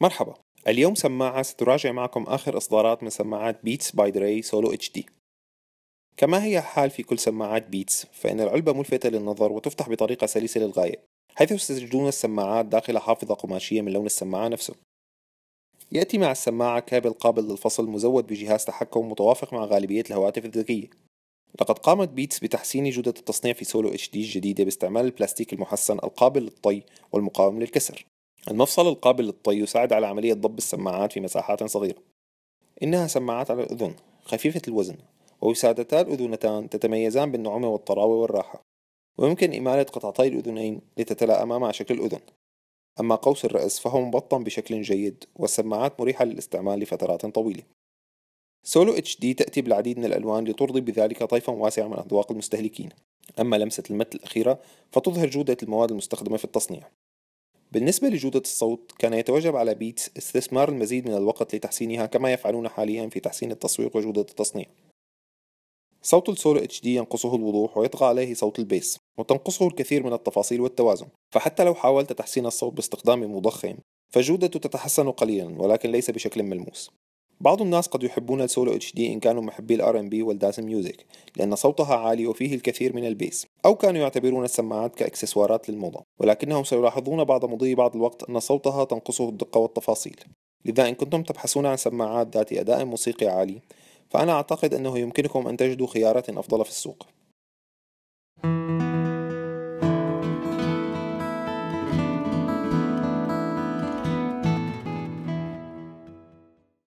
مرحبا اليوم سماعة ستراجع معكم آخر إصدارات من سماعات بيتس باي دري سولو اتش دي كما هي الحال في كل سماعات بيتس فإن العلبة ملفتة للنظر وتفتح بطريقة سلسة للغاية حيث ستجدون السماعات داخل حافظة قماشية من لون السماعة نفسه يأتي مع السماعة كابل قابل للفصل مزود بجهاز تحكم متوافق مع غالبية الهواتف الذكية لقد قامت بيتس بتحسين جودة التصنيع في سولو اتش دي الجديدة باستعمال البلاستيك المحسن القابل للطي والمقاوم للكسر المفصل القابل للطي يساعد على عملية ضب السماعات في مساحات صغيرة إنها سماعات على الأذن خفيفة الوزن ووسادتا الأذنتان تتميزان بالنعومة والطراوة والراحة ويمكن إمالة قطعتي الأذنين لتتلائما مع شكل الأذن أما قوس الرأس فهو مبطن بشكل جيد والسماعات مريحة للاستعمال لفترات طويلة سولو اتش دي تأتي بالعديد من الألوان لترضي بذلك طيفا واسعا من أذواق المستهلكين أما لمسة المت الأخيرة فتظهر جودة المواد المستخدمة في التصنيع بالنسبة لجودة الصوت كان يتوجب على بيتس استثمار المزيد من الوقت لتحسينها كما يفعلون حاليا في تحسين التسويق وجودة التصنيع صوت السولو اتش دي ينقصه الوضوح ويطغى عليه صوت البيس وتنقصه الكثير من التفاصيل والتوازن فحتى لو حاولت تحسين الصوت باستخدام مضخم فجودته تتحسن قليلا ولكن ليس بشكل ملموس بعض الناس قد يحبون السولو اتش دي إن كانوا محبي الار ام بي والداس ميوزك لأن صوتها عالي وفيه الكثير من البيس أو كانوا يعتبرون السماعات كإكسسوارات للموضة ولكنهم سيلاحظون بعد مضي بعض الوقت أن صوتها تنقصه الدقة والتفاصيل لذا إن كنتم تبحثون عن سماعات ذات أداء موسيقي عالي فأنا أعتقد أنه يمكنكم أن تجدوا خيارات أفضل في السوق